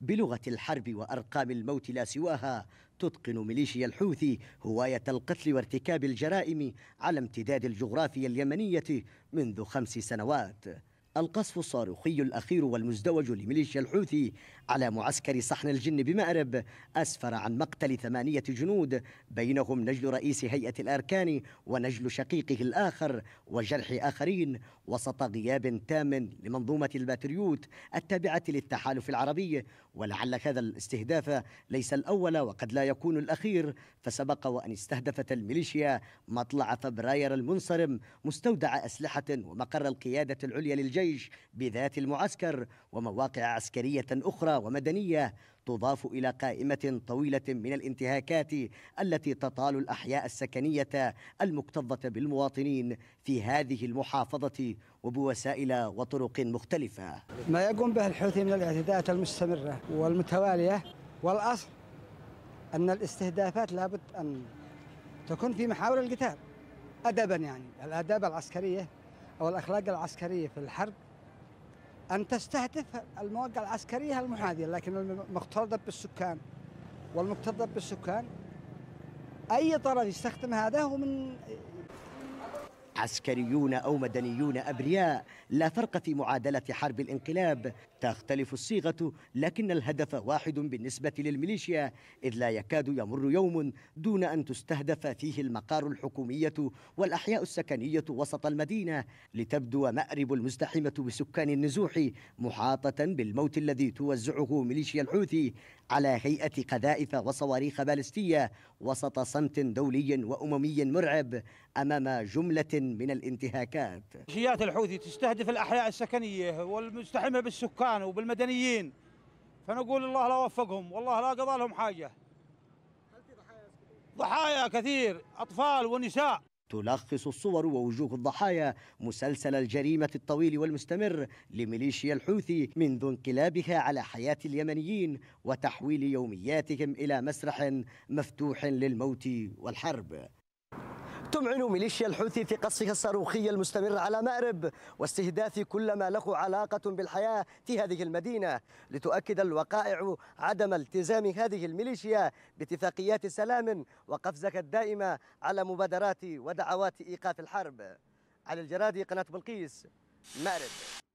بلغة الحرب وأرقام الموت لا سواها تتقن ميليشيا الحوثي هواية القتل وارتكاب الجرائم على امتداد الجغرافيا اليمنية منذ خمس سنوات القصف الصاروخي الأخير والمزدوج لميليشيا الحوثي على معسكر صحن الجن بمأرب أسفر عن مقتل ثمانية جنود بينهم نجل رئيس هيئة الأركان ونجل شقيقه الآخر وجرح آخرين وسط غياب تام لمنظومة الباتريوت التابعة للتحالف العربي ولعل هذا الاستهداف ليس الأول وقد لا يكون الأخير فسبق وأن استهدفت الميليشيا مطلع فبراير المنصرم مستودع أسلحة ومقر القيادة العليا للجيش الجيش بذات المعسكر ومواقع عسكرية أخرى ومدنية تضاف إلى قائمة طويلة من الانتهاكات التي تطال الأحياء السكنية المكتظة بالمواطنين في هذه المحافظة وبوسائل وطرق مختلفة ما يقوم به الحوثي من الاعتداءات المستمرة والمتوالية والأصل أن الاستهدافات لابد أن تكون في محاور القتال أدبا يعني الآداب العسكرية أو الأخلاق العسكرية في الحرب أن تستهدف المواقع العسكرية المحاذية لكن المقترضة بالسكان والمقترضة بالسكان أي طرف يستخدم هذا هو من عسكريون أو مدنيون أبرياء لا فرق في معادلة حرب الانقلاب تختلف الصيغة لكن الهدف واحد بالنسبة للميليشيا إذ لا يكاد يمر يوم دون أن تستهدف فيه المقار الحكومية والأحياء السكنية وسط المدينة لتبدو مأرب المزدحمة بسكان النزوح محاطة بالموت الذي توزعه ميليشيا الحوثي على هيئة قذائف وصواريخ بالستية وسط صمت دولي وأممي مرعب أمام جملة من الانتهاكات جيات الحوثي تستهدف الأحياء السكنية والمستحمة بالسكان وبالمدنيين فنقول الله لا وفقهم والله لا قضى لهم حاجة ضحايا كثير أطفال ونساء تلخص الصور ووجوه الضحايا مسلسل الجريمة الطويل والمستمر لميليشيا الحوثي منذ انقلابها على حياة اليمنيين وتحويل يومياتهم إلى مسرح مفتوح للموت والحرب تمعن ميليشيا الحوثي في قصفها الصاروخي المستمر على مأرب واستهداف كل ما له علاقة بالحياة في هذه المدينة لتؤكد الوقائع عدم التزام هذه الميليشيا باتفاقيات سلام وقفزة الدائمة على مبادرات ودعوات إيقاف الحرب على الجرادي قناة بلقيس مأرب